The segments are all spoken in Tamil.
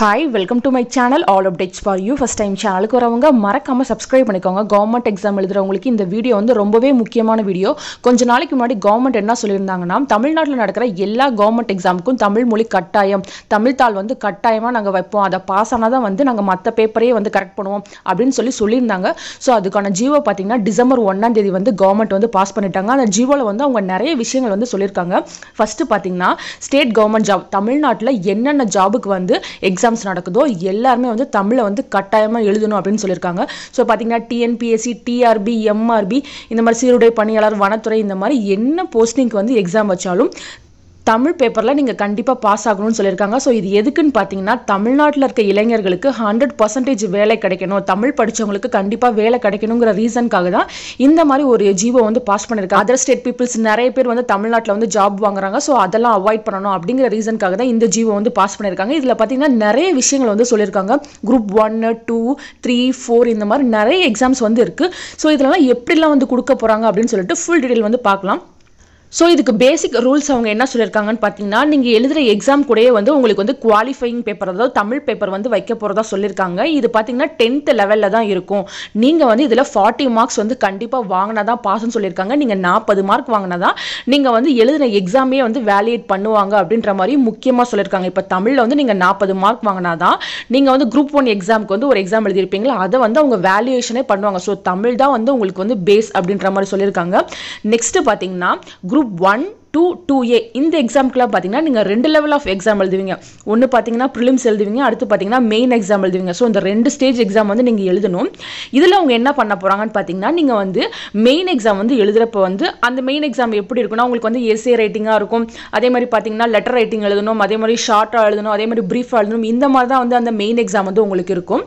hi welcome to my channel all updates for you first time சேனலுக்கு வரவங்க மறக்காமல் சப்ஸ்கிரைப் பண்ணிக்கோங்க கவர்மெண்ட் எக்ஸாம் எழுதுறவங்களுக்கு இந்த வீடியோ வந்து ரொம்பவே முக்கியமான வீடியோ கொஞ்சம் நாளைக்கு முன்னாடி கவர்மெண்ட் என்ன சொல்லியிருந்தாங்கன்னா தமிழ்நாட்டில் நடக்கிற எல்லா கவர்மெண்ட் எக்ஸாமுக்கும் தமிழ் மொழி கட்டாயம் தமிழ்தாள் வந்து கட்டாயமாக நாங்கள் வைப்போம் அதை பாஸ் ஆனால் தான் வந்து நாங்கள் மற்ற பேப்பரையே வந்து கரெக்ட் பண்ணுவோம் அப்படின்னு சொல்லி சொல்லியிருந்தாங்க ஸோ அதுக்கான ஜீவோ பார்த்தீங்கன்னா டிசம்பர் ஒன்றாம் தேதி வந்து கவர்மெண்ட் வந்து பாஸ் பண்ணிட்டாங்க அந்த ஜீவோவில் வந்து அவங்க நிறைய விஷயங்கள் வந்து சொல்லியிருக்காங்க ஃபஸ்ட்டு பார்த்தீங்கன்னா ஸ்டேட் கவர்மெண்ட் ஜாப் தமிழ்நாட்டில் என்னென்ன ஜாபுக்கு வந்து எக்ஸாம் எக்ஸாம்ஸ் நடக்குதோ எல்லாருமே வந்து தமிழை வந்து கட்டாயமாக எழுதணும் அப்படின்னு சொல்லியிருக்காங்க ஸோ பார்த்தீங்கன்னா டிஎன்பிஎஸ்சி டிஆர்பி எம்ஆர்பி இந்த மாதிரி சீருடை பணியாளர் வனத்துறை இந்த மாதிரி என்ன போஸ்டிங்க்கு வந்து எக்ஸாம் வச்சாலும் தமிழ் பேப்பரில் நீங்கள் கண்டிப்பாக பாஸ் ஆகணும்னு சொல்லியிருக்காங்க ஸோ இது எதுக்குன்னு பார்த்தீங்கன்னா தமிழ்நாட்டில் இருக்க இளைஞர்களுக்கு ஹண்ட்ரட் பர்சன்டேஜ் வேலை கிடைக்கணும் தமிழ் படித்தவங்களுக்கு கண்டிப்பாக வேலை கிடைக்கணுங்கிற ரீசனுக்காக தான் இந்த மாதிரி ஒரு ஜீவோ வந்து பாஸ் பண்ணியிருக்காங்க அதர் ஸ்டேட் பீப்புள்ஸ் நிறைய பேர் வந்து தமிழ்நாட்டில் வந்து ஜாப் வாங்குறாங்க ஸோ அதெல்லாம் அவாய்ட் பண்ணணும் அப்படிங்கிற ரீசனுக்காக தான் இந்த ஜீவோ வந்து பாஸ் பண்ணியிருக்காங்க இதில் பார்த்தீங்கன்னா நிறைய விஷயங்கள் வந்து சொல்லியிருக்காங்க குரூப் ஒன்னு டூ த்ரீ ஃபோர் இந்த மாதிரி நிறைய எக்ஸாம்ஸ் வந்து இருக்குது ஸோ இதெல்லாம் எப்படிலாம் வந்து கொடுக்க போகிறாங்க அப்படின்னு சொல்லிட்டு ஃபுல் டீட்டெயில் வந்து பார்க்கலாம் ஸோ இதுக்கு பேசிக் ரூல்ஸ் அவங்க என்ன சொல்லியிருக்காங்கன்னு பார்த்தீங்கன்னா நீங்கள் எழுதுகிற எக்ஸாம் கூடயே வந்து உங்களுக்கு வந்து குவாலிஃபைங் பேப்பர் அதாவது தமிழ் பேப்பர் வந்து வைக்க போகிறதா சொல்லியிருக்காங்க இது பார்த்தீங்கன்னா டென்த் லெவலில் தான் இருக்கும் நீங்கள் வந்து இதில் ஃபார்ட்டி மார்க்ஸ் வந்து கண்டிப்பாக வாங்கினா தான் பாஸ்ன்னு சொல்லியிருக்காங்க நீங்கள் நாற்பது மார்க் வாங்கினா தான் நீங்கள் வந்து எழுதின எக்ஸாமே வந்து வேலியேட் பண்ணுவாங்க அப்படின்ற மாதிரி முக்கியமாக சொல்லியிருக்காங்க இப்போ தமிழில் வந்து நீங்கள் நாற்பது மார்க் வாங்கினா தான் நீங்கள் வந்து குரூப் ஒன் எக்ஸாமுக்கு வந்து ஒரு எக்ஸாம் எழுதியிருப்பீங்களா அதை வந்து அவங்க வேல்யூஷனே பண்ணுவாங்க ஸோ தமிழ் தான் வந்து உங்களுக்கு வந்து பேஸ் அப்படின்ற மாதிரி சொல்லியிருக்காங்க நெக்ஸ்ட்டு பார்த்தீங்கன்னா group group one two two A இந்த எக்ஸாம்க்குலாம் பார்த்தீங்கன்னா நீங்கள் ரெண்டு லெவல் ஆஃப் எக்ஸாம் எழுதுவீங்க ஒன்று பார்த்தீங்கன்னா ப்ரிலிம்ஸ் எழுதுவீங்க அடுத்து பார்த்தீங்கன்னா மெயின் எக்ஸாம் எழுதுவீங்க ஸோ இந்த ரெண்டு ஸ்டேஜ் எக்ஸாம் வந்து நீங்கள் எழுதணும் இதில் அவங்க என்ன பண்ண போகிறாங்கன்னு பார்த்தீங்கன்னா நீங்கள் வந்து மெயின் எக்ஸாம் வந்து எழுதுகிறப்ப வந்து அந்த மெயின் எக்ஸாம் எப்படி இருக்குன்னா உங்களுக்கு வந்து எஸ்ஏ ரைட்டிங்காக இருக்கும் அதே மாதிரி பார்த்தீங்கன்னா லெட்டர் ரைட்டிங் எழுதணும் அதே மாதிரி ஷார்ட்டாக எழுதணும் அதே மாதிரி ப்ரீஃபாக எழுதணும் இந்த மாதிரி தான் வந்து அந்த மெயின் எக்ஸாம் வந்து உங்களுக்கு இருக்கும்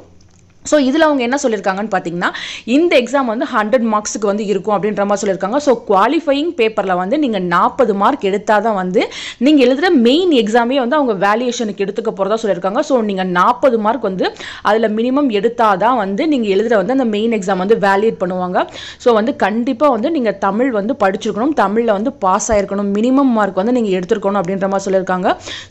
ஸோ இதில் அவங்க என்ன சொல்லியிருக்காங்கன்னு பார்த்தீங்கன்னா இந்த எக்ஸாம் வந்து ஹண்ட்ரட் மார்க்ஸுக்கு வந்து இருக்கும் அப்படின்ற மாதிரி சொல்லியிருக்காங்க ஸோ குவாலிஃபையிங் பேப்பரில் வந்து நீங்கள் நாற்பது மார்க் எடுத்தால் தான் வந்து நீங்கள் எழுதுகிற மெயின் எக்ஸாமே வந்து அவங்க வேல்யூஷனுக்கு எடுத்துக்க போகிறதா சொல்லியிருக்காங்க ஸோ நீங்கள் நாற்பது மார்க் வந்து அதில் மினிமம் எடுத்தால் தான் வந்து நீங்கள் எழுதுகிற வந்து அந்த மெயின் எக்ஸாம் வந்து வேல்யூட் பண்ணுவாங்க ஸோ வந்து கண்டிப்பாக வந்து நீங்கள் தமிழ் வந்து படிச்சிருக்கணும் தமிழில் வந்து பாஸ் ஆகிருக்கணும் மினிமம் மார்க் வந்து நீங்கள் எடுத்துருக்கணும் அப்படின்ற மாதிரி சொல்லியிருக்காங்க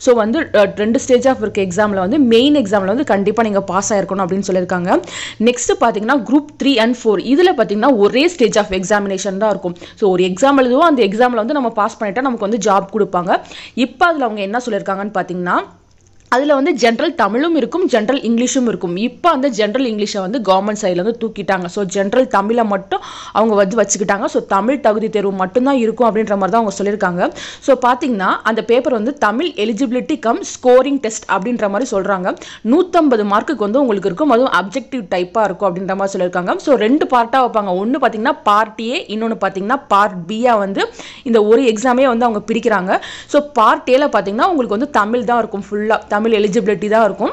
ஸோ வந்து ரெண்டு ஸ்டேஜ் ஆஃப் இருக்க எக்ஸாமில் வந்து மெயின் எக்ஸாமில் வந்து கண்டிப்பாக நீங்கள் பாஸ் ஆகிருக்கணும் அப்படின்னு சொல்லியிருக்காங்க இருக்காங்க நெக்ஸ்ட் பார்த்தீங்கன்னா குரூப் த்ரீ அண்ட் ஃபோர் இதில் பார்த்தீங்கன்னா ஒரே ஸ்டேஜ் ஆஃப் எக்ஸாமினேஷன் தான் இருக்கும் ஸோ ஒரு எக்ஸாம் எழுதுவோம் அந்த எக்ஸாமில் வந்து நம்ம பாஸ் பண்ணிட்டா நமக்கு வந்து ஜாப் கொடுப்பாங்க இப்போ அதில் அவங்க என்ன சொல்லியிருக்காங்கன்னு பார்த்தீங்கன்னா அதில் வந்து ஜென்ரல் தமிழும் இருக்கும் ஜென்ரல் இங்கிலீஷும் இருக்கும் இப்போ அந்த ஜென்ரல் இங்கிலீஷை வந்து கவர்மெண்ட் சைடில் வந்து தூக்கிட்டாங்க ஸோ ஜென்ரல் தமிழை மட்டும் அவங்க வந்து வச்சுக்கிட்டாங்க ஸோ தமிழ் தகுதி தேர்வு மட்டும்தான் இருக்கும் அப்படின்ற மாதிரி தான் அவங்க சொல்லியிருக்காங்க ஸோ பார்த்தீங்கன்னா அந்த பேப்பர் வந்து Tamil eligibility cum scoring test அப்படின்ற மாதிரி சொல்கிறாங்க நூற்றம்பது மார்க்குக்கு வந்து உங்களுக்கு இருக்கும் அதுவும் அப்ஜெக்டிவ் டைப்பாக இருக்கும் அப்படின்ற மாதிரி சொல்லியிருக்காங்க ஸோ ரெண்டு பார்ட்டாக வைப்பாங்க ஒன்று பார்த்தீங்கன்னா பார்ட் ஏ இன்னொன்று பார்த்தீங்கன்னா பார்ட் பியாக வந்து இந்த ஒரு எக்ஸாமே வந்து அவங்க பிரிக்கிறாங்க ஸோ பார்ட் ஏல பார்த்தீங்கன்னா உங்களுக்கு வந்து தமிழ் தான் இருக்கும் ஃபுல்லாக தமிழ் எலிஜிபிலிட்டி தான் இருக்கும்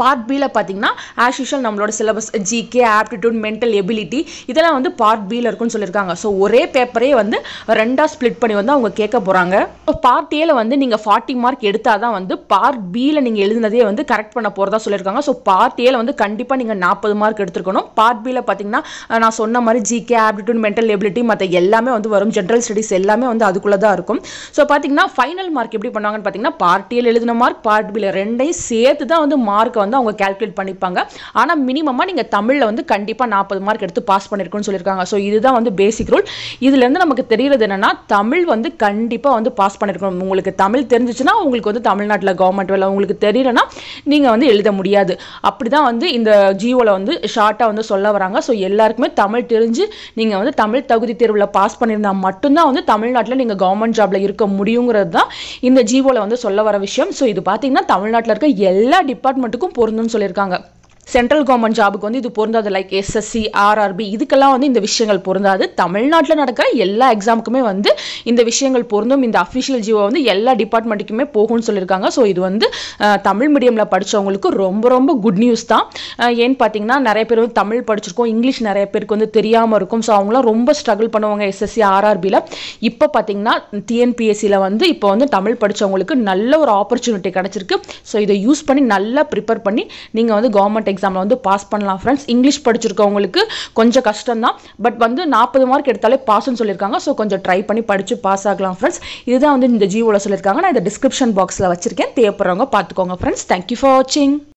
பார்ட் பியில் பார்த்தீங்கன்னா ஆஸ் யூஷுவல் நம்மளோட syllabus GK aptitude mental ability இதெல்லாம் வந்து பார்ட் பியில் இருக்குன்னு சொல்லியிருக்காங்க ஸோ ஒரே பேப்பரே வந்து ரெண்டாக ஸ்ப்ளிட் பண்ணி வந்து அவங்க கேட்க போகிறாங்க ஸோ பார்ட் ஏல வந்து நீங்கள் ஃபார்ட்டி மார்க் எடுத்தால் தான் வந்து பார்ட் பியில் நீங்கள் எழுதினதே வந்து கரெக்ட் பண்ண போகிறதா சொல்லியிருக்காங்க ஸோ பார்ட் ஏல வந்து கண்டிப்பாக நீங்கள் நாற்பது மார்க் எடுத்துருக்கணும் பார்ட் பியில் பார்த்தீங்கன்னா நான் சொன்ன மாதிரி ஜிகே ஆப்டிடியூட் மென்டல் எபிலிட்டி மற்ற எல்லாமே வந்து வரும் ஜென்ரல் ஸ்டடிஸ் எல்லாமே வந்து அதுக்குள்ளே தான் இருக்கும் ஸோ பார்த்தீங்கன்னா ஃபைனல் மார்க் எப்படி பண்ணுவாங்கன்னு பார்த்தீங்கன்னா பார்ட் ஏல எழுதின மார்க் பார்ட் பியில் ரெண்டையும் சேர்த்து தான் வந்து மார்க்கை வந்து வந்து அவங்க கேல்குலேட் பண்ணிப்பாங்க ஆனால் மினிமமாக நீங்கள் தமிழில் வந்து கண்டிப்பாக நாற்பது மார்க் எடுத்து பாஸ் பண்ணியிருக்குன்னு சொல்லியிருக்காங்க ஸோ இதுதான் வந்து பேசிக் ரூல் இதுலேருந்து நமக்கு தெரிகிறது என்னென்னா தமிழ் வந்து கண்டிப்பாக வந்து பாஸ் பண்ணியிருக்கணும் உங்களுக்கு தமிழ் தெரிஞ்சிச்சுன்னா உங்களுக்கு வந்து தமிழ்நாட்டில் கவர்மெண்ட் வேலை உங்களுக்கு தெரியலனா நீங்கள் வந்து எழுத முடியாது அப்படி தான் வந்து இந்த ஜியோவில் வந்து ஷார்ட்டாக வந்து சொல்ல வராங்க ஸோ எல்லாருக்குமே தமிழ் தெரிஞ்சு நீங்கள் வந்து தமிழ் தகுதி தேர்வில் பாஸ் பண்ணியிருந்தால் மட்டும்தான் வந்து தமிழ்நாட்டில் நீங்கள் கவர்மெண்ட் ஜாபில் இருக்க முடியுங்கிறது தான் இந்த ஜியோவில் வந்து சொல்ல வர விஷயம் ஸோ இது பார்த்தீங்கன்னா தமிழ்நாட்டில் இருக்க எல்லா டிபார்ட்மெண்ட்டுக்கும் போடணும்னு சொல்லியிருக்காங்க சென்ட்ரல் கவர்மெண்ட் ஜாபுக்கு வந்து இது பொருந்தாது லைக் எஸ்எஸ்சி ஆர்ஆர்பி இதுக்கெல்லாம் வந்து இந்த விஷயங்கள் பொருந்தாது தமிழ்நாட்டில் நடக்கிற எல்லா எக்ஸாமுக்குமே வந்து இந்த விஷயங்கள் பொருந்தும் இந்த அஃபிஷியல் ஜிஓ வந்து எல்லா டிபார்ட்மெண்ட்டுக்குமே போகும்னு சொல்லியிருக்காங்க ஸோ இது வந்து தமிழ் மீடியமில் படித்தவங்களுக்கு ரொம்ப ரொம்ப குட் நியூஸ் தான் ஏன்னு பார்த்தீங்கன்னா நிறைய பேர் வந்து தமிழ் படிச்சிருக்கோம் இங்கிலீஷ் நிறைய பேருக்கு வந்து தெரியாமல் இருக்கும் ஸோ அவங்களாம் ரொம்ப ஸ்ட்ரகிள் பண்ணுவாங்க எஸ்எஸ்சி ஆர்ஆர்பியில் இப்போ பார்த்தீங்கன்னா டிஎன்பிஎஸ்சியில் வந்து இப்போ வந்து தமிழ் படித்தவங்களுக்கு நல்ல ஒரு ஆப்பர்ச்சுனிட்டி கிடச்சிருக்கு ஸோ இதை யூஸ் பண்ணி நல்லா ப்ரிப்பேர் பண்ணி நீங்கள் வந்து கவர்மெண்ட் எக்ஸாம் எக்ஸாமில் வந்து பாஸ் பண்ணலாம் ஃப்ரெண்ட்ஸ் இங்கிலீஷ் படிச்சிருக்கவங்களுக்கு கொஞ்சம் கஷ்டம் தான் பட் வந்து நாற்பது மார்க் எடுத்தாலே பாஸ்ன்னு சொல்லியிருக்காங்க ஸோ கொஞ்சம் ட்ரை பண்ணி படித்து பாஸ் ஆகலாம் ஃப்ரெண்ட்ஸ் இதுதான் வந்து இந்த ஜியோவில் சொல்லியிருக்காங்க நான் இந்த டிஸ்கிரிப்ஷன் பாக்ஸில் வச்சிருக்கேன் தேவைப்படுறவங்க பார்த்துக்கோங்க ஃப்ரெண்ட்ஸ் தேங்க்யூ ஃபார் வாட்சிங்